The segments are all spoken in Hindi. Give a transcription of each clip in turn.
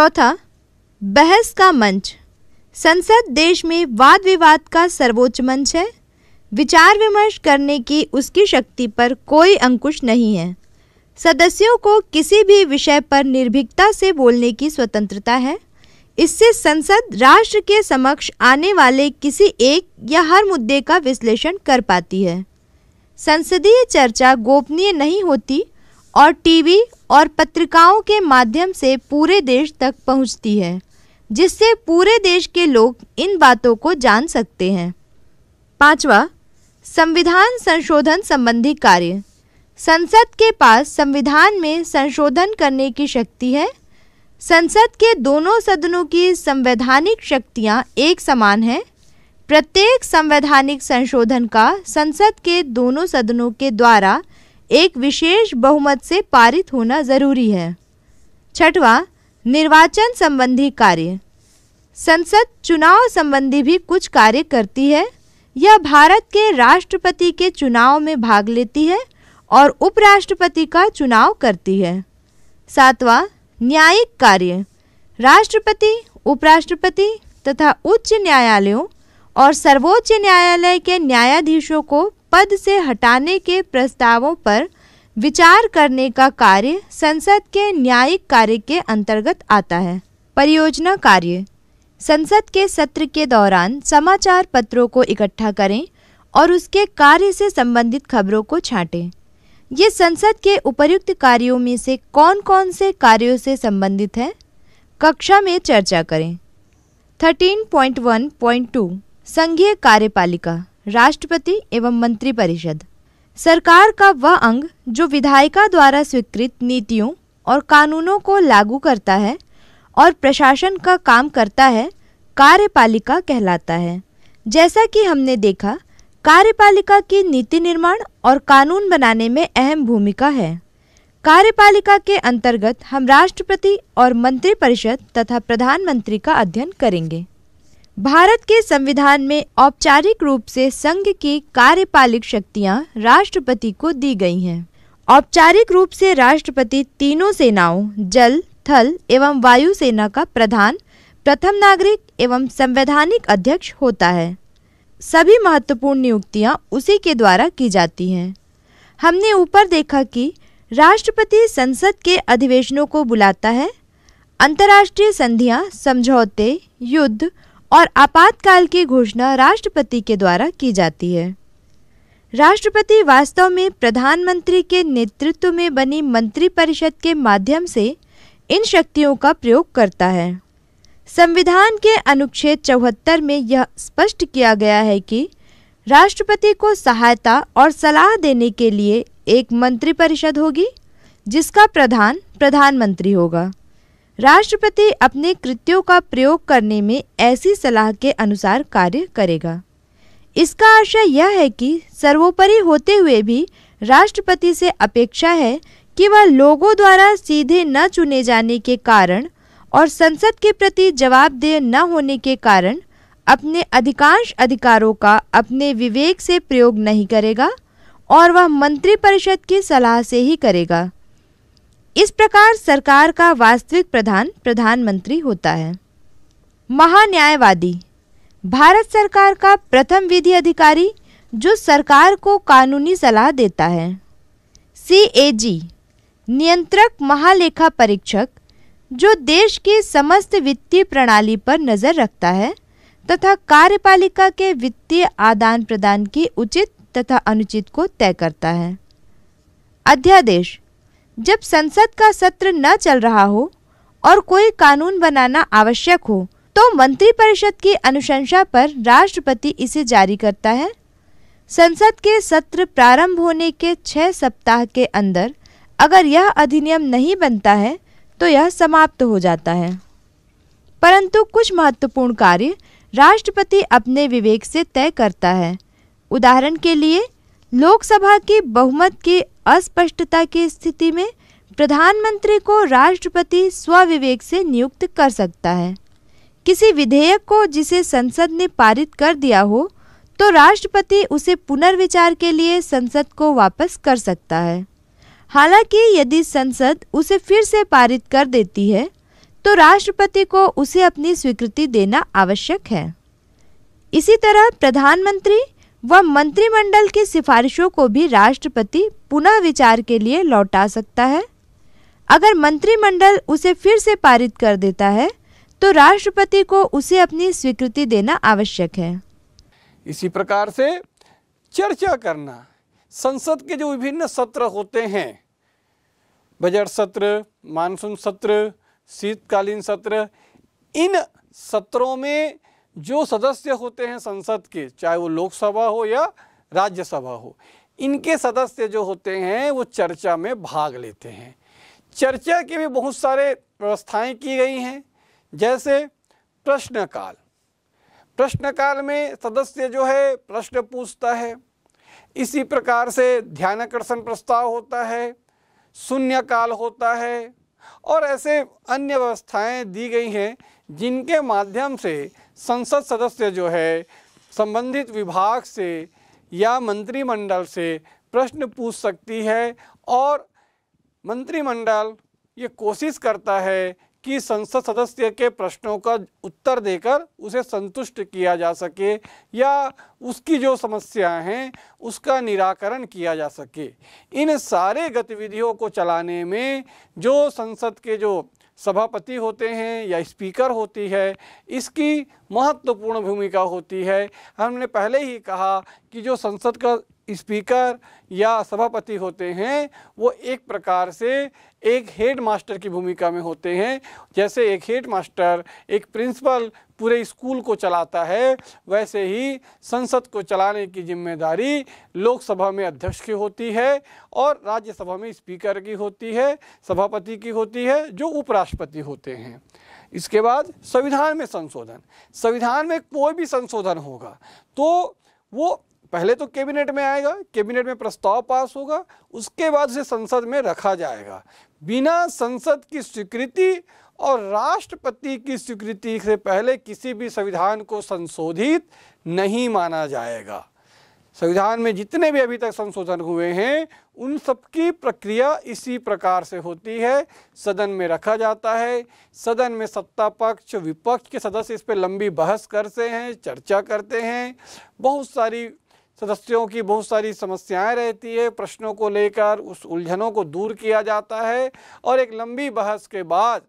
चौथा बहस का मंच संसद देश में वाद विवाद का सर्वोच्च मंच है विचार विमर्श करने की उसकी शक्ति पर कोई अंकुश नहीं है सदस्यों को किसी भी विषय पर निर्भीकता से बोलने की स्वतंत्रता है इससे संसद राष्ट्र के समक्ष आने वाले किसी एक या हर मुद्दे का विश्लेषण कर पाती है संसदीय चर्चा गोपनीय नहीं होती और टीवी और पत्रिकाओं के माध्यम से पूरे देश तक पहुंचती है जिससे पूरे देश के लोग इन बातों को जान सकते हैं पांचवा संविधान संशोधन संबंधी कार्य संसद के पास संविधान में संशोधन करने की शक्ति है संसद के दोनों सदनों की संवैधानिक शक्तियां एक समान हैं प्रत्येक संवैधानिक संशोधन का संसद के दोनों सदनों के द्वारा एक विशेष बहुमत से पारित होना जरूरी है छठवा निर्वाचन संबंधी कार्य संसद चुनाव संबंधी भी कुछ कार्य करती है यह भारत के राष्ट्रपति के चुनाव में भाग लेती है और उपराष्ट्रपति का चुनाव करती है सातवां न्यायिक कार्य राष्ट्रपति उपराष्ट्रपति तथा उच्च न्यायालयों और सर्वोच्च न्यायालय के न्यायाधीशों को पद से हटाने के प्रस्तावों पर विचार करने का कार्य संसद के न्यायिक कार्य के अंतर्गत आता है परियोजना कार्य संसद के सत्र के दौरान समाचार पत्रों को इकट्ठा करें और उसके कार्य से संबंधित खबरों को छाटें ये संसद के उपयुक्त कार्यों में से कौन कौन से कार्यों से संबंधित है कक्षा में चर्चा करें 13.1.2 संघीय कार्यपालिका राष्ट्रपति एवं मंत्री परिषद सरकार का वह अंग जो विधायिका द्वारा स्वीकृत नीतियों और कानूनों को लागू करता है और प्रशासन का काम करता है कार्यपालिका कहलाता है जैसा कि हमने देखा कार्यपालिका की नीति निर्माण और कानून बनाने में अहम भूमिका है कार्यपालिका के अंतर्गत हम राष्ट्रपति और मंत्रिपरिषद तथा प्रधानमंत्री का अध्ययन करेंगे भारत के संविधान में औपचारिक रूप से संघ की कार्यपालिक शक्तियां राष्ट्रपति को दी गई हैं औपचारिक रूप से राष्ट्रपति तीनों सेनाओं जल थल एवं वायु सेना का प्रधान प्रथम नागरिक एवं संवैधानिक अध्यक्ष होता है सभी महत्वपूर्ण नियुक्तियां उसी के द्वारा की जाती हैं हमने ऊपर देखा कि राष्ट्रपति संसद के अधिवेशनों को बुलाता है अंतर्राष्ट्रीय संधियां समझौते युद्ध और आपातकाल की घोषणा राष्ट्रपति के द्वारा की जाती है राष्ट्रपति वास्तव में प्रधानमंत्री के नेतृत्व में बनी मंत्रिपरिषद के माध्यम से इन शक्तियों का प्रयोग करता है संविधान के अनुच्छेद चौहत्तर में यह स्पष्ट किया गया है कि राष्ट्रपति को सहायता और सलाह देने के लिए एक मंत्रिपरिषद होगी जिसका प्रधान प्रधानमंत्री होगा राष्ट्रपति अपने कृत्यों का प्रयोग करने में ऐसी सलाह के अनुसार कार्य करेगा इसका आशय यह है कि सर्वोपरि होते हुए भी राष्ट्रपति से अपेक्षा है कि वह लोगों द्वारा सीधे न चुने जाने के कारण और संसद के प्रति जवाबदेह न होने के कारण अपने अधिकांश अधिकारों का अपने विवेक से प्रयोग नहीं करेगा और वह मंत्रिपरिषद की सलाह से ही करेगा इस प्रकार सरकार का वास्तविक प्रधान प्रधानमंत्री होता है महान्यायवादी भारत सरकार का प्रथम विधि अधिकारी जो सरकार को कानूनी सलाह देता है सी ए जी नियंत्रक महालेखा परीक्षक जो देश के समस्त वित्तीय प्रणाली पर नज़र रखता है तथा कार्यपालिका के वित्तीय आदान प्रदान की उचित तथा अनुचित को तय करता है अध्यादेश जब संसद का सत्र न चल रहा हो और कोई कानून बनाना आवश्यक हो तो मंत्रिपरिषद की अनुशंसा पर राष्ट्रपति इसे जारी करता है संसद के सत्र प्रारंभ होने के छह सप्ताह के अंदर अगर यह अधिनियम नहीं बनता है तो यह समाप्त हो जाता है परंतु कुछ महत्वपूर्ण कार्य राष्ट्रपति अपने विवेक से तय करता है उदाहरण के लिए लोकसभा की बहुमत की अस्पष्टता की स्थिति में प्रधानमंत्री को राष्ट्रपति स्वविवेक से नियुक्त कर सकता है किसी विधेयक को जिसे संसद ने पारित कर दिया हो तो राष्ट्रपति उसे पुनर्विचार के लिए संसद को वापस कर सकता है हालांकि यदि संसद उसे फिर से पारित कर देती है तो राष्ट्रपति को उसे अपनी स्वीकृति देना आवश्यक है इसी तरह प्रधानमंत्री व मंत्रिमंडल की सिफारिशों को भी राष्ट्रपति पुनः विचार के लिए लौटा सकता है अगर मंत्रिमंडल उसे फिर से पारित कर देता है तो राष्ट्रपति को उसे अपनी स्वीकृति देना आवश्यक है इसी प्रकार से चर्चा करना संसद के जो विभिन्न सत्र होते हैं बजट सत्र मानसून सत्र शीतकालीन सत्र इन सत्रों में जो सदस्य होते हैं संसद के चाहे वो लोकसभा हो या राज्यसभा हो इनके सदस्य जो होते हैं वो चर्चा में भाग लेते हैं चर्चा के भी बहुत सारे व्यवस्थाएं की गई हैं जैसे प्रश्नकाल प्रश्नकाल में सदस्य जो है प्रश्न पूछता है इसी प्रकार से ध्यानाकर्षण प्रस्ताव होता है शून्यकाल होता है और ऐसे अन्य व्यवस्थाएं दी गई हैं जिनके माध्यम से संसद सदस्य जो है संबंधित विभाग से या मंत्रिमंडल से प्रश्न पूछ सकती है और मंत्रिमंडल ये कोशिश करता है कि संसद सदस्य के प्रश्नों का उत्तर देकर उसे संतुष्ट किया जा सके या उसकी जो समस्याएं हैं उसका निराकरण किया जा सके इन सारे गतिविधियों को चलाने में जो संसद के जो सभापति होते हैं या स्पीकर होती है इसकी महत्वपूर्ण भूमिका होती है हमने पहले ही कहा कि जो संसद का स्पीकर या सभापति होते हैं वो एक प्रकार से एक हेड मास्टर की भूमिका में होते हैं जैसे एक हेड मास्टर एक प्रिंसिपल पूरे स्कूल को चलाता है वैसे ही संसद को चलाने की जिम्मेदारी लोकसभा में अध्यक्ष की होती है और राज्यसभा में स्पीकर की होती है सभापति की होती है जो उपराष्ट्रपति होते हैं इसके बाद संविधान में संशोधन संविधान में कोई भी संशोधन होगा तो वो पहले तो कैबिनेट में आएगा कैबिनेट में प्रस्ताव पास होगा उसके बाद उसे संसद में रखा जाएगा बिना संसद की स्वीकृति और राष्ट्रपति की स्वीकृति से पहले किसी भी संविधान को संशोधित नहीं माना जाएगा संविधान में जितने भी अभी तक संशोधन हुए हैं उन सबकी प्रक्रिया इसी प्रकार से होती है सदन में रखा जाता है सदन में सत्ता पक्ष विपक्ष के सदस्य इस पर लंबी बहस करते हैं चर्चा करते हैं बहुत सारी सदस्यों की बहुत सारी समस्याएं रहती है प्रश्नों को लेकर उस उलझनों को दूर किया जाता है और एक लंबी बहस के बाद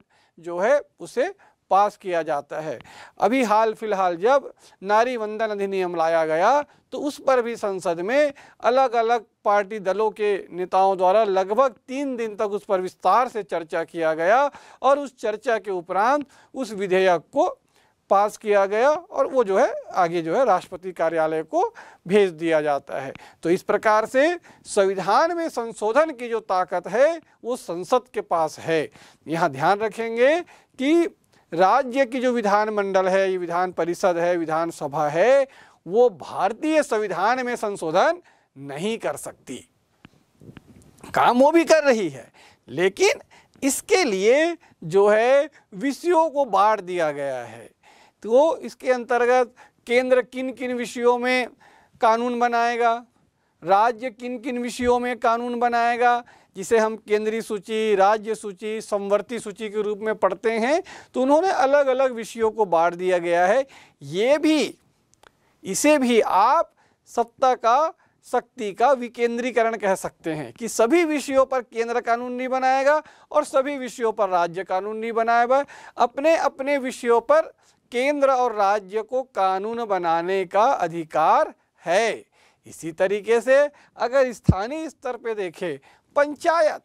जो है उसे पास किया जाता है अभी हाल फिलहाल जब नारी वंदन अधिनियम लाया गया तो उस पर भी संसद में अलग अलग पार्टी दलों के नेताओं द्वारा लगभग तीन दिन तक उस पर विस्तार से चर्चा किया गया और उस चर्चा के उपरांत उस विधेयक को पास किया गया और वो जो है आगे जो है राष्ट्रपति कार्यालय को भेज दिया जाता है तो इस प्रकार से संविधान में संशोधन की जो ताकत है वो संसद के पास है यहाँ ध्यान रखेंगे कि राज्य की जो विधानमंडल है ये विधान परिषद है विधानसभा है वो भारतीय संविधान में संशोधन नहीं कर सकती काम वो भी कर रही है लेकिन इसके लिए जो है विषयों को बांट दिया गया है तो इसके अंतर्गत केंद्र किन किन विषयों में कानून बनाएगा राज्य किन किन विषयों में कानून बनाएगा जिसे हम केंद्रीय सूची राज्य सूची समवर्ती सूची के रूप में पढ़ते हैं तो उन्होंने अलग अलग विषयों को बांट दिया गया है ये भी इसे भी आप सत्ता का शक्ति का विकेंद्रीकरण कह सकते हैं कि सभी विषयों पर केंद्र कानून नहीं बनाएगा और सभी विषयों पर राज्य कानून नहीं बनाएगा अपने अपने विषयों पर केंद्र और राज्य को कानून बनाने का अधिकार है इसी तरीके से अगर स्थानीय स्तर पे देखें पंचायत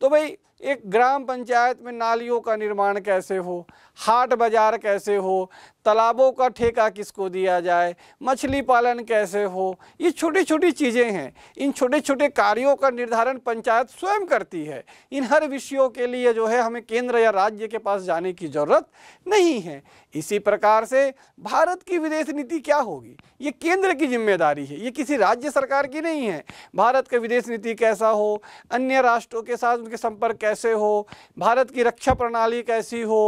तो भाई एक ग्राम पंचायत में नालियों का निर्माण कैसे हो हाट बाजार कैसे हो तालाबों का ठेका किसको दिया जाए मछली पालन कैसे हो ये छोटी छोटी चीज़ें हैं इन छोटे छोटे कार्यों का निर्धारण पंचायत स्वयं करती है इन हर विषयों के लिए जो है हमें केंद्र या राज्य के पास जाने की ज़रूरत नहीं है इसी प्रकार से भारत की विदेश नीति क्या होगी ये केंद्र की जिम्मेदारी है ये किसी राज्य सरकार की नहीं है भारत का विदेश नीति कैसा हो अन्य राष्ट्रों के साथ उनके संपर्क कैसे हो भारत की रक्षा प्रणाली कैसी हो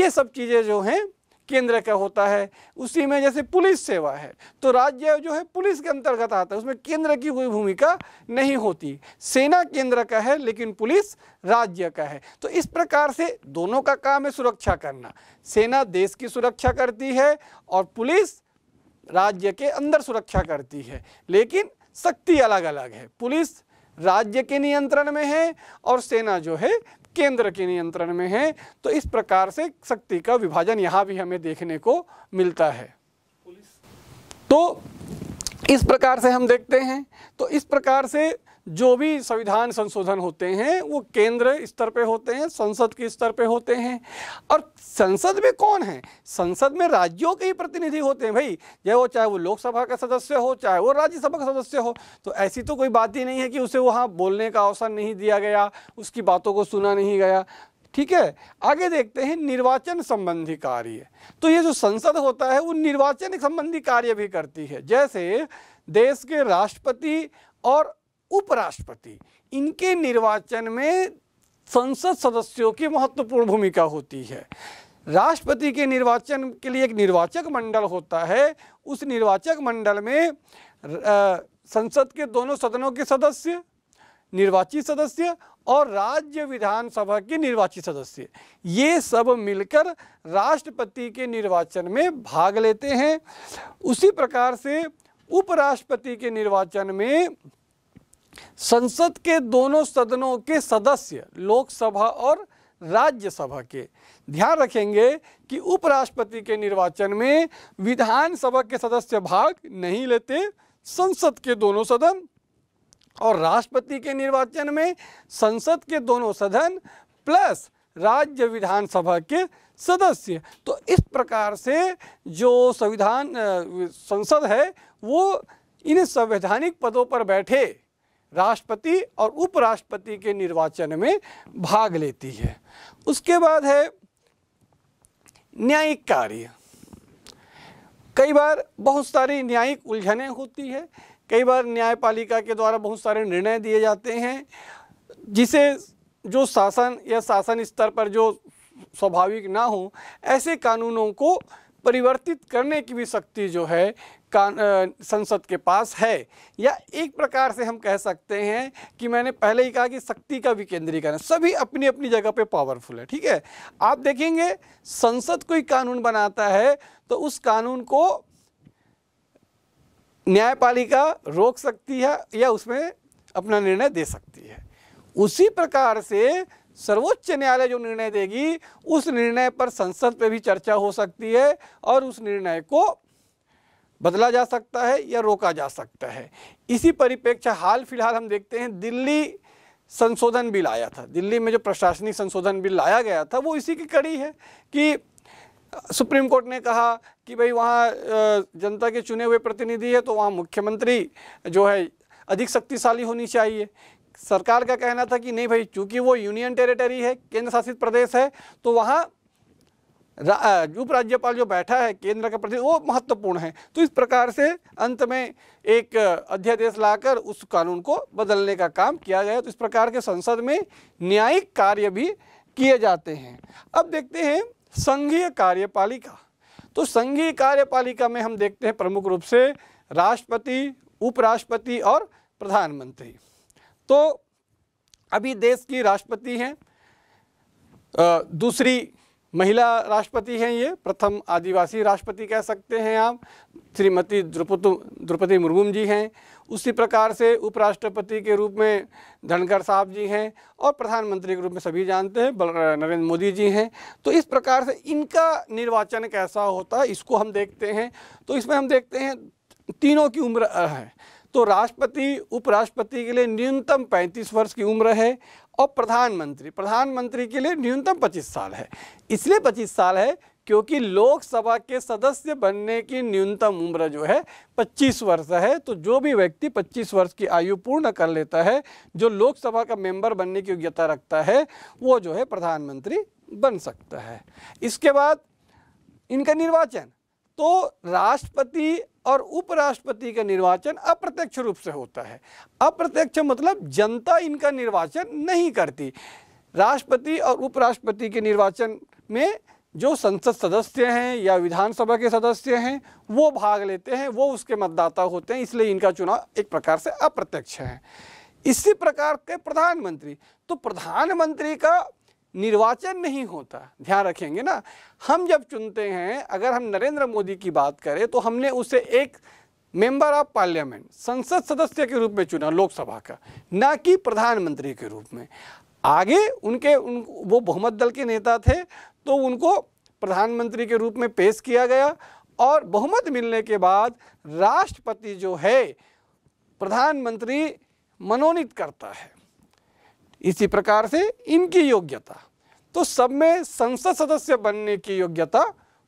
ये सब चीज़ें जो हैं केंद्र का होता है उसी में जैसे पुलिस सेवा है तो राज्य जो है पुलिस के अंतर्गत आता है उसमें केंद्र की कोई भूमिका नहीं होती सेना केंद्र का है लेकिन पुलिस राज्य का है तो इस प्रकार से दोनों का काम है सुरक्षा करना सेना देश की सुरक्षा करती है और पुलिस राज्य के अंदर सुरक्षा करती है लेकिन शक्ति अलग अलग है पुलिस राज्य के नियंत्रण में है और सेना जो है केंद्र के नियंत्रण में है तो इस प्रकार से शक्ति का विभाजन यहाँ भी हमें देखने को मिलता है तो इस प्रकार से हम देखते हैं तो इस प्रकार से जो भी संविधान संशोधन होते हैं वो केंद्र स्तर पे होते हैं संसद के स्तर पे होते हैं और संसद में कौन है संसद में राज्यों के ही प्रतिनिधि होते हैं भाई जब वो चाहे वो लोकसभा का सदस्य हो चाहे वो राज्यसभा का सदस्य हो तो ऐसी तो कोई बात ही नहीं है कि उसे वहाँ बोलने का अवसर नहीं दिया गया उसकी बातों को सुना नहीं गया ठीक है आगे देखते हैं निर्वाचन संबंधी कार्य तो ये जो संसद होता है वो निर्वाचन संबंधी कार्य भी करती है जैसे देश के राष्ट्रपति और उपराष्ट्रपति इनके निर्वाचन में संसद सदस्यों की महत्वपूर्ण भूमिका होती है राष्ट्रपति के निर्वाचन के लिए एक निर्वाचक मंडल होता है उस निर्वाचक मंडल में संसद के दोनों सदनों के सदस्य निर्वाचित सदस्य और राज्य विधानसभा के निर्वाचित सदस्य ये सब मिलकर राष्ट्रपति के निर्वाचन में भाग लेते हैं उसी प्रकार से उपराष्ट्रपति के निर्वाचन में संसद के दोनों सदनों के सदस्य लोकसभा और राज्यसभा के ध्यान रखेंगे कि उपराष्ट्रपति के निर्वाचन में विधानसभा के सदस्य भाग नहीं लेते संसद के दोनों सदन और राष्ट्रपति के निर्वाचन में संसद के दोनों सदन प्लस राज्य विधानसभा के सदस्य तो इस प्रकार से जो संविधान संसद है वो इन संवैधानिक पदों पर बैठे राष्ट्रपति और उपराष्ट्रपति के निर्वाचन में भाग लेती है उसके बाद है न्यायिक कार्य कई बार बहुत सारी न्यायिक उलझनें होती है कई बार न्यायपालिका के द्वारा बहुत सारे निर्णय दिए जाते हैं जिसे जो शासन या शासन स्तर पर जो स्वाभाविक ना हो ऐसे कानूनों को परिवर्तित करने की भी शक्ति जो है संसद के पास है या एक प्रकार से हम कह सकते हैं कि मैंने पहले ही कहा कि शक्ति का विकेंद्रीकरण सभी अपनी अपनी जगह पे पावरफुल है ठीक है आप देखेंगे संसद कोई कानून बनाता है तो उस कानून को न्यायपालिका रोक सकती है या उसमें अपना निर्णय दे सकती है उसी प्रकार से सर्वोच्च न्यायालय जो निर्णय देगी उस निर्णय पर संसद पे भी चर्चा हो सकती है और उस निर्णय को बदला जा सकता है या रोका जा सकता है इसी परिप्रेक्ष्य हाल फिलहाल हम देखते हैं दिल्ली संशोधन बिल आया था दिल्ली में जो प्रशासनिक संशोधन बिल लाया गया था वो इसी की कड़ी है कि सुप्रीम कोर्ट ने कहा कि भाई वहाँ जनता के चुने हुए प्रतिनिधि है तो वहाँ मुख्यमंत्री जो है अधिक शक्तिशाली होनी चाहिए सरकार का कहना था कि नहीं भाई चूंकि वो यूनियन टेरिटरी है केंद्र शासित प्रदेश है तो वहाँ उप राज्यपाल जो बैठा है केंद्र का प्रदेश वो महत्वपूर्ण है तो इस प्रकार से अंत में एक अध्यादेश लाकर उस कानून को बदलने का काम किया गया तो इस प्रकार के संसद में न्यायिक कार्य भी किए जाते हैं अब देखते हैं संघीय कार्यपालिका तो संघीय कार्यपालिका में हम देखते हैं प्रमुख रूप से राष्ट्रपति उपराष्ट्रपति और प्रधानमंत्री तो अभी देश की राष्ट्रपति हैं दूसरी महिला राष्ट्रपति हैं ये प्रथम आदिवासी राष्ट्रपति कह सकते हैं आप श्रीमती द्रुपद द्रौपदी मुर्मू जी हैं उसी प्रकार से उपराष्ट्रपति के रूप में धनखड़ साहब जी हैं और प्रधानमंत्री के रूप में सभी जानते हैं नरेंद्र मोदी जी हैं तो इस प्रकार से इनका निर्वाचन कैसा होता है इसको हम देखते हैं तो इसमें हम देखते हैं तीनों की उम्र है तो राष्ट्रपति उपराष्ट्रपति के लिए न्यूनतम 35 वर्ष की उम्र है और प्रधानमंत्री प्रधानमंत्री के लिए न्यूनतम 25 साल है इसलिए 25 साल है क्योंकि लोकसभा के सदस्य बनने की न्यूनतम उम्र जो है 25 वर्ष है तो जो भी व्यक्ति 25 वर्ष की आयु पूर्ण कर लेता है जो लोकसभा का मेंबर बनने की योग्यता रखता है वो जो है प्रधानमंत्री बन सकता है इसके बाद इनका निर्वाचन तो राष्ट्रपति और उपराष्ट्रपति का निर्वाचन अप्रत्यक्ष रूप से होता है अप्रत्यक्ष मतलब जनता इनका निर्वाचन नहीं करती राष्ट्रपति और उपराष्ट्रपति के निर्वाचन में जो संसद सदस्य हैं या विधानसभा के सदस्य हैं वो भाग लेते हैं वो उसके मतदाता होते हैं इसलिए इनका चुनाव एक प्रकार से अप्रत्यक्ष है इसी प्रकार के प्रधानमंत्री तो प्रधानमंत्री का निर्वाचन नहीं होता ध्यान रखेंगे ना हम जब चुनते हैं अगर हम नरेंद्र मोदी की बात करें तो हमने उसे एक मेंबर ऑफ पार्लियामेंट संसद सदस्य के रूप में चुना लोकसभा का ना कि प्रधानमंत्री के रूप में आगे उनके उन वो बहुमत दल के नेता थे तो उनको प्रधानमंत्री के रूप में पेश किया गया और बहुमत मिलने के बाद राष्ट्रपति जो है प्रधानमंत्री मनोनीत करता है इसी प्रकार से इनकी योग्यता तो सब में संसद सदस्य बनने की योग्यता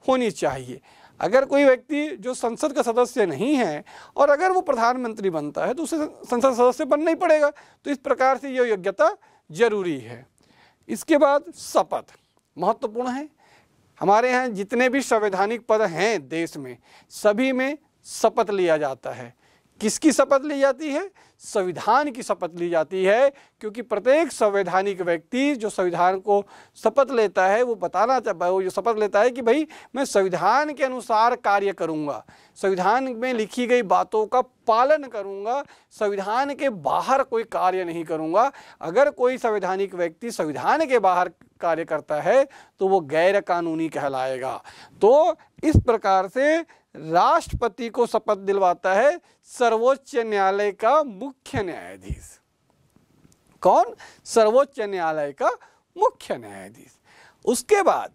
होनी चाहिए अगर कोई व्यक्ति जो संसद का सदस्य नहीं है और अगर वो प्रधानमंत्री बनता है तो उसे संसद सदस्य बनना ही पड़ेगा तो इस प्रकार से ये योग्यता जरूरी है इसके बाद शपथ महत्वपूर्ण है हमारे यहाँ जितने भी संवैधानिक पद हैं देश में सभी में शपथ लिया जाता है किसकी शपथ ली जाती है संविधान की शपथ ली जाती है क्योंकि प्रत्येक संवैधानिक व्यक्ति जो संविधान को शपथ लेता है वो बताना चाह वो जो शपथ लेता है कि भाई मैं संविधान के अनुसार कार्य करूँगा संविधान में लिखी गई बातों का पालन करूँगा संविधान के बाहर कोई कार्य नहीं करूँगा अगर कोई संवैधानिक व्यक्ति संविधान के बाहर कार्य करता है तो वो गैर कानूनी कहलाएगा तो इस प्रकार से राष्ट्रपति को शपथ दिलवाता है सर्वोच्च न्यायालय का मुख्य न्यायाधीश कौन सर्वोच्च न्यायालय का मुख्य न्यायाधीश उसके बाद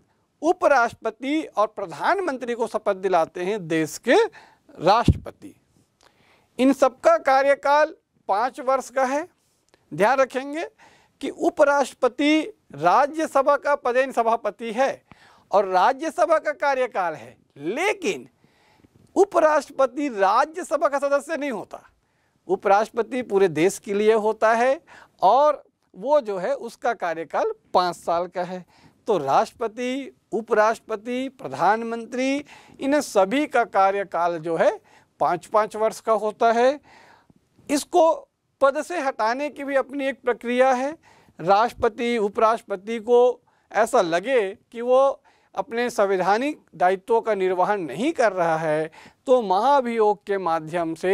उपराष्ट्रपति और प्रधानमंत्री को शपथ दिलाते हैं देश के राष्ट्रपति इन सबका कार्यकाल पाँच वर्ष का है ध्यान रखेंगे कि उपराष्ट्रपति राज्यसभा का पदेन सभापति है और राज्यसभा का कार्यकाल है लेकिन उपराष्ट्रपति राज्यसभा का सदस्य नहीं होता उपराष्ट्रपति पूरे देश के लिए होता है और वो जो है उसका कार्यकाल पाँच साल का है तो राष्ट्रपति उपराष्ट्रपति प्रधानमंत्री इन सभी का कार्यकाल जो है पाँच पाँच वर्ष का होता है इसको पद से हटाने की भी अपनी एक प्रक्रिया है राष्ट्रपति उपराष्ट्रपति को ऐसा लगे कि वो अपने संवैधानिक दायित्वों का निर्वहन नहीं कर रहा है तो महाभियोग के माध्यम से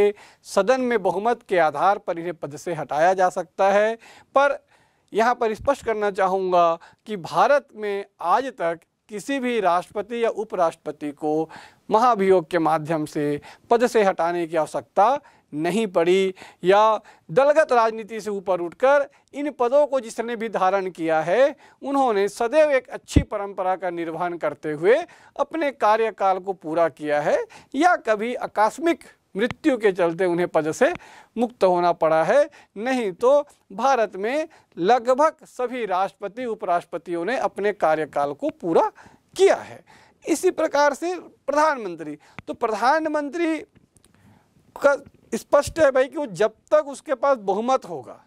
सदन में बहुमत के आधार पर इन्हें पद से हटाया जा सकता है पर यहाँ पर स्पष्ट करना चाहूँगा कि भारत में आज तक किसी भी राष्ट्रपति या उपराष्ट्रपति को महाभियोग के माध्यम से पद से हटाने की आवश्यकता नहीं पड़ी या दलगत राजनीति से ऊपर उठकर इन पदों को जिसने भी धारण किया है उन्होंने सदैव एक अच्छी परंपरा का निर्वहन करते हुए अपने कार्यकाल को पूरा किया है या कभी आकस्मिक मृत्यु के चलते उन्हें पद से मुक्त होना पड़ा है नहीं तो भारत में लगभग सभी राष्ट्रपति उपराष्ट्रपतियों ने अपने कार्यकाल को पूरा किया है इसी प्रकार से प्रधानमंत्री तो प्रधानमंत्री का स्पष्ट है भाई कि वो जब तक उसके पास बहुमत होगा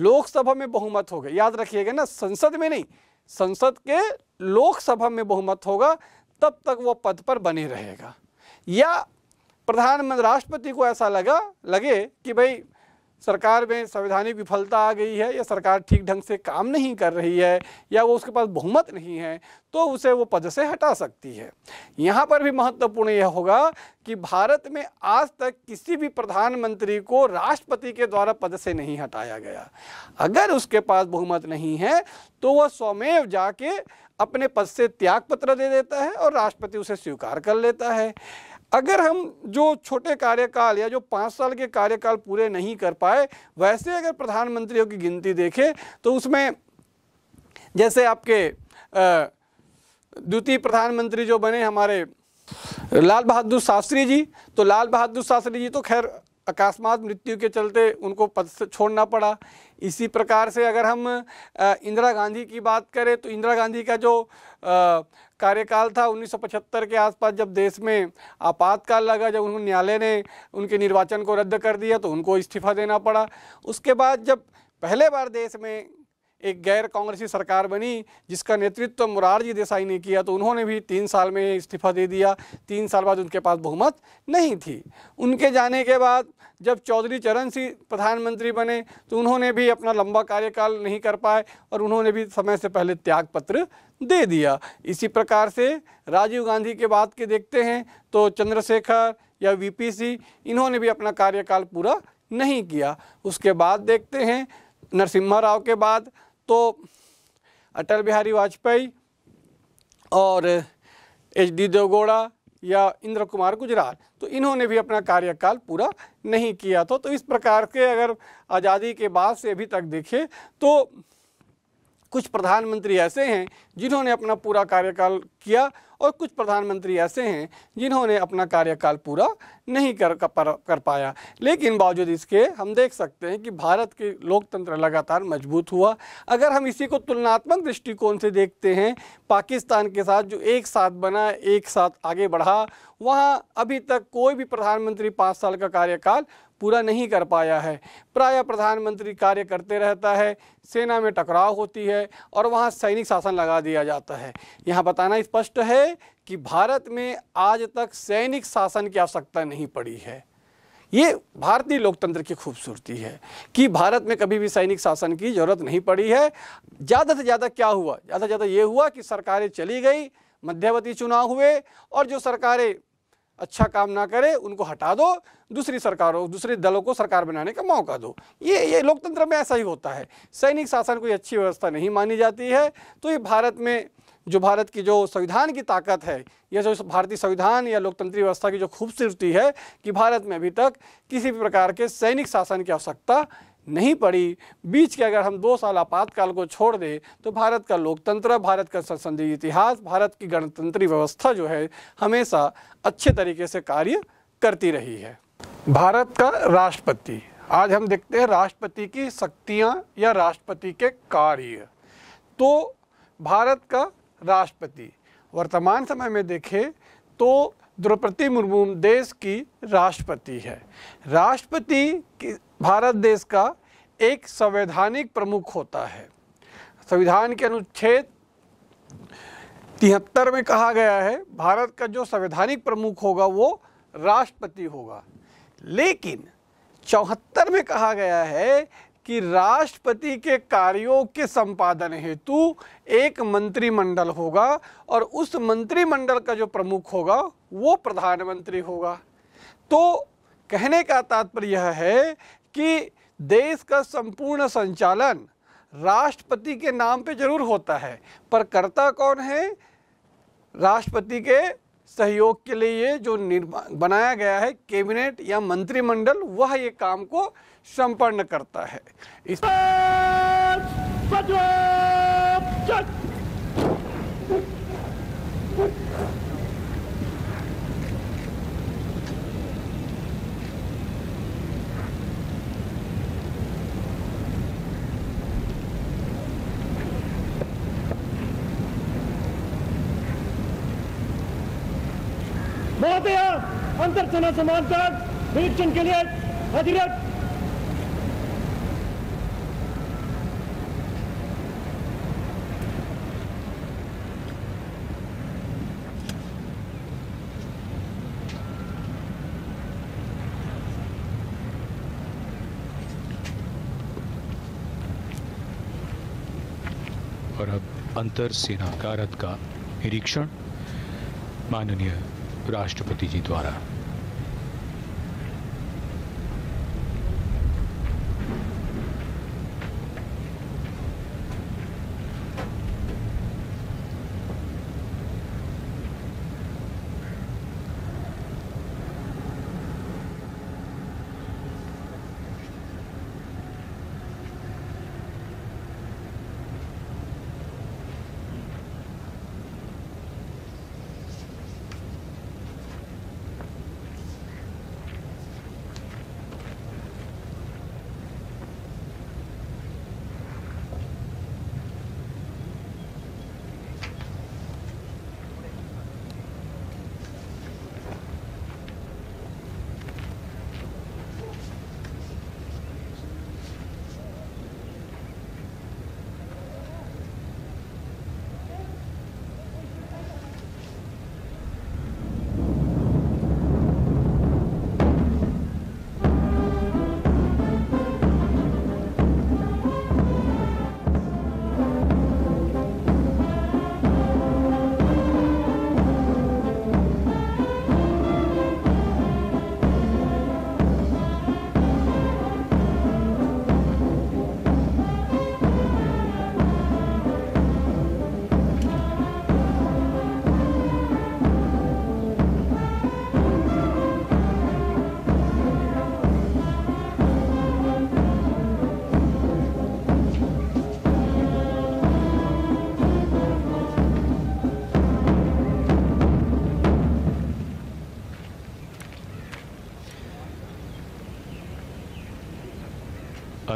लोकसभा में बहुमत होगा याद रखिएगा ना संसद में नहीं संसद के लोकसभा में बहुमत होगा तब तक वो पद पर बने रहेगा या प्रधानमंत्री राष्ट्रपति को ऐसा लगा लगे कि भाई सरकार में संवैधानिक विफलता आ गई है या सरकार ठीक ढंग से काम नहीं कर रही है या वो उसके पास बहुमत नहीं है तो उसे वो पद से हटा सकती है यहाँ पर भी महत्वपूर्ण यह होगा कि भारत में आज तक किसी भी प्रधानमंत्री को राष्ट्रपति के द्वारा पद से नहीं हटाया गया अगर उसके पास बहुमत नहीं है तो वह स्वमेव जाके अपने पद से त्याग पत्र दे देता है और राष्ट्रपति उसे स्वीकार कर लेता है अगर हम जो छोटे कार्यकाल या जो पाँच साल के कार्यकाल पूरे नहीं कर पाए वैसे अगर प्रधानमंत्रियों की गिनती देखें तो उसमें जैसे आपके द्वितीय प्रधानमंत्री जो बने हमारे लाल बहादुर शास्त्री जी तो लाल बहादुर शास्त्री जी तो खैर अकस्मात मृत्यु के चलते उनको पद से छोड़ना पड़ा इसी प्रकार से अगर हम इंदिरा गांधी की बात करें तो इंदिरा गांधी का जो कार्यकाल था 1975 के आसपास जब देश में आपातकाल लगा जब उन्होंने न्यायालय ने उनके निर्वाचन को रद्द कर दिया तो उनको इस्तीफा देना पड़ा उसके बाद जब पहले बार देश में एक गैर कांग्रेसी सरकार बनी जिसका नेतृत्व तो मुरारजी देसाई ने किया तो उन्होंने भी तीन साल में इस्तीफा दे दिया तीन साल बाद उनके पास बहुमत नहीं थी उनके जाने के बाद जब चौधरी चरण सिंह प्रधानमंत्री बने तो उन्होंने भी अपना लंबा कार्यकाल नहीं कर पाए और उन्होंने भी समय से पहले त्याग पत्र दे दिया इसी प्रकार से राजीव गांधी के बाद के देखते हैं तो चंद्रशेखर या वीपीसी इन्होंने भी अपना कार्यकाल पूरा नहीं किया उसके बाद देखते हैं नरसिम्हा राव के बाद तो अटल बिहारी वाजपेयी और एच डी देवगौड़ा या इंद्र कुमार गुजराल तो इन्होंने भी अपना कार्यकाल पूरा नहीं किया था तो इस प्रकार के अगर आज़ादी के बाद से अभी तक देखें तो कुछ प्रधानमंत्री ऐसे हैं जिन्होंने अपना पूरा कार्यकाल किया और कुछ प्रधानमंत्री ऐसे हैं जिन्होंने अपना कार्यकाल पूरा नहीं कर कर, कर पाया लेकिन बावजूद इसके हम देख सकते हैं कि भारत के लोकतंत्र लगातार मजबूत हुआ अगर हम इसी को तुलनात्मक दृष्टिकोण से देखते हैं पाकिस्तान के साथ जो एक साथ बना एक साथ आगे बढ़ा वहाँ अभी तक कोई भी प्रधानमंत्री पाँच साल का कार्यकाल पूरा नहीं कर पाया है प्राय प्रधानमंत्री कार्य करते रहता है सेना में टकराव होती है और वहाँ सैनिक शासन लगा दिया जाता है यहाँ बताना स्पष्ट है कि भारत में आज तक सैनिक शासन की आवश्यकता नहीं पड़ी है ये भारतीय लोकतंत्र की खूबसूरती है कि भारत में कभी भी सैनिक शासन की ज़रूरत नहीं पड़ी है ज़्यादा से ज़्यादा क्या हुआ ज़्यादा से ज़्यादा ये हुआ कि सरकारें चली गई मध्यवर्ती चुनाव हुए और जो सरकारें अच्छा काम ना करे उनको हटा दो दूसरी सरकारों दूसरे दलों को सरकार बनाने का मौका दो ये ये लोकतंत्र में ऐसा ही होता है सैनिक शासन कोई अच्छी व्यवस्था नहीं मानी जाती है तो ये भारत में जो भारत की जो संविधान की ताकत है या जो भारतीय संविधान या लोकतंत्री व्यवस्था की जो खूबसूरती है कि भारत में अभी तक किसी भी प्रकार के सैनिक शासन की आवश्यकता नहीं पड़ी बीच के अगर हम दो साल आपातकाल को छोड़ दें तो भारत का लोकतंत्र भारत का संसदीय इतिहास भारत की गणतंत्री व्यवस्था जो है हमेशा अच्छे तरीके से कार्य करती रही है भारत का राष्ट्रपति आज हम देखते हैं राष्ट्रपति की शक्तियाँ या राष्ट्रपति के कार्य तो भारत का राष्ट्रपति वर्तमान समय में देखें तो द्रौपदी मुर्मू देश की राष्ट्रपति है राष्ट्रपति भारत देश का एक संवैधानिक प्रमुख होता है संविधान के अनुच्छेद तिहत्तर में कहा गया है भारत का जो संवैधानिक प्रमुख होगा वो राष्ट्रपति होगा लेकिन चौहत्तर में कहा गया है कि राष्ट्रपति के कार्यों के संपादन हेतु एक मंत्रिमंडल होगा और उस मंत्रिमंडल का जो प्रमुख होगा वो प्रधानमंत्री होगा तो कहने का तात्पर्य यह है कि देश का संपूर्ण संचालन राष्ट्रपति के नाम पे जरूर होता है पर करता कौन है राष्ट्रपति के सहयोग के लिए जो बनाया गया है कैबिनेट या मंत्रिमंडल वह ये काम को संपन्न करता है इस अंतर सेना समानता निरीक्षण के लिए अधिरत और अब अंतर सेना कारत का निरीक्षण माननीय राष्ट्रपति जी द्वारा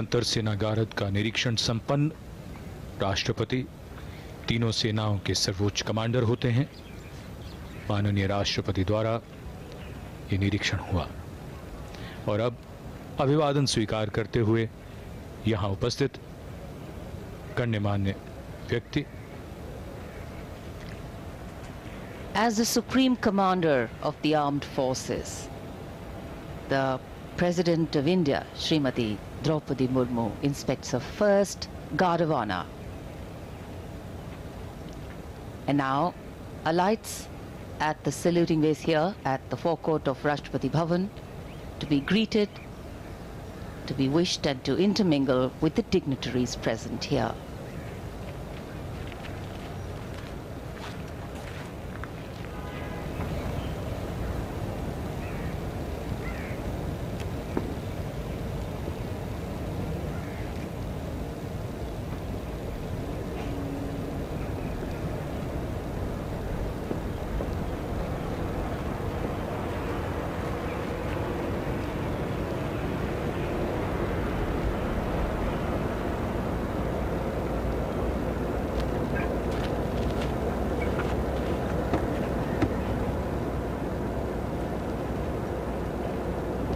अंतर सेना गारद का निरीक्षण संपन्न राष्ट्रपति तीनों सेनाओं के सर्वोच्च कमांडर होते हैं माननीय राष्ट्रपति द्वारा ये निरीक्षण हुआ और अब अभिवादन स्वीकार करते हुए यहाँ उपस्थित गण्यमान्य व्यक्ति As the Supreme Commander of the Armed Forces, the President of India, Srimati Draupadi Murmu inspects her first guard of honor. And now alights at the saluting base here at the forecourt of Rashtrapati Bhavan to be greeted, to be wished and to intermingle with the dignitaries present here.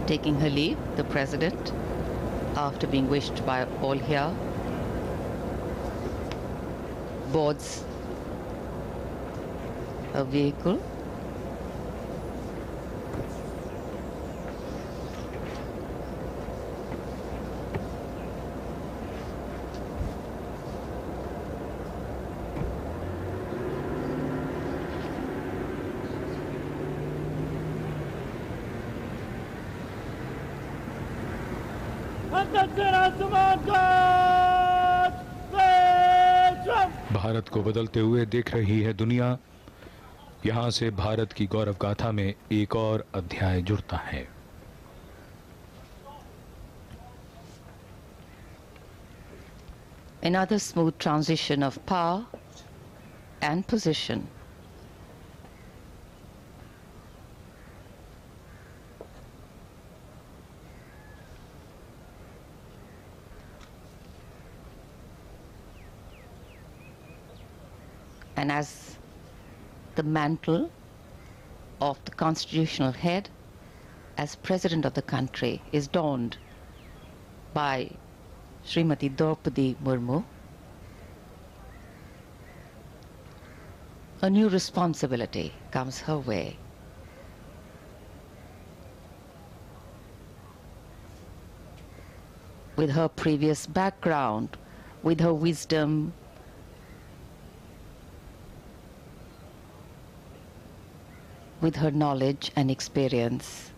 taking her leave, the President, after being wished by all here, boards a vehicle को बदलते हुए देख रही है दुनिया यहां से भारत की गौरव गाथा में एक और अध्याय जुड़ता है Another smooth transition of power and position. and as the mantle of the constitutional head as president of the country is donned by Srimati Draupadi Murmu, a new responsibility comes her way. With her previous background, with her wisdom, with her knowledge and experience.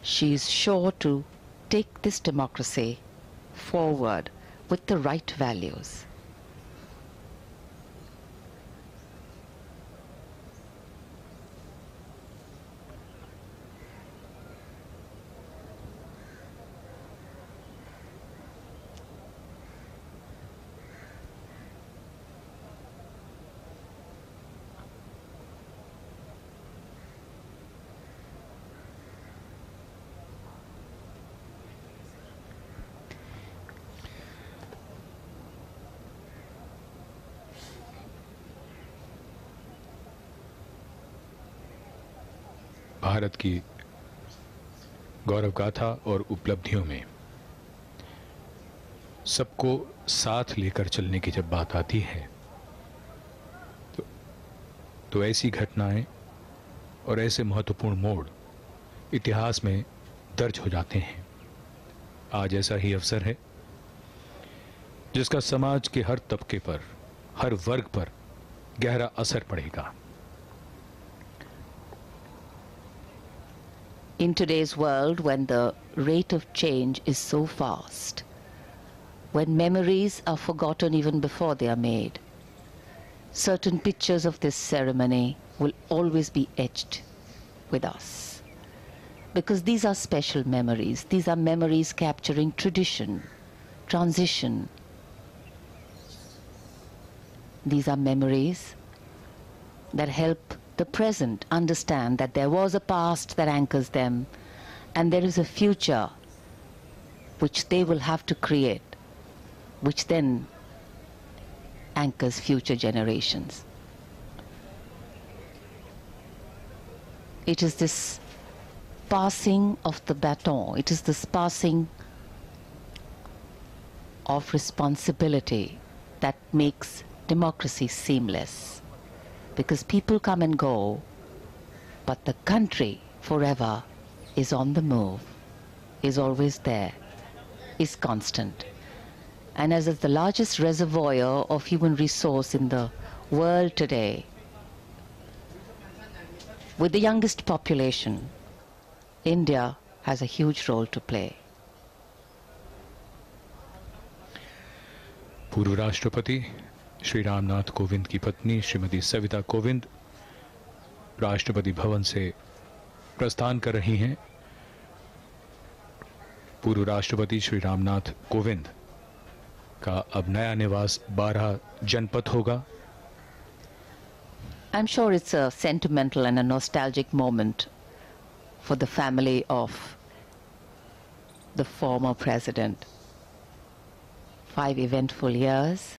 She is sure to take this democracy forward with the right values. Bharat की गौरव गाथा और उपलब्धियों में सबको साथ लेकर चलने की जब बात आती है तो, तो ऐसी घटनाएं और ऐसे महत्वपूर्ण मोड़ इतिहास में दर्ज हो जाते हैं आज ऐसा ही अवसर है जिसका समाज के हर तबके पर हर वर्ग पर गहरा असर पड़ेगा in today's world when the rate of change is so fast, when memories are forgotten even before they are made, certain pictures of this ceremony will always be etched with us. Because these are special memories. These are memories capturing tradition, transition. These are memories that help the present understand that there was a past that anchors them and there is a future which they will have to create, which then anchors future generations. It is this passing of the baton, it is this passing of responsibility that makes democracy seamless because people come and go, but the country forever is on the move, is always there, is constant. And as the largest reservoir of human resource in the world today, with the youngest population, India has a huge role to play. पूर्व राष्ट्रपति श्री रामनाथ कोविंद की पत्नी श्रीमती सविता कोविंद राष्ट्रपति भवन से प्रस्थान कर रही हैं पूर्व राष्ट्रपति श्री रामनाथ कोविंद का अब नया निवास बारह जनपद होगा I am sure it's sentimental and a nostalgic moment for the family of the former president five eventful years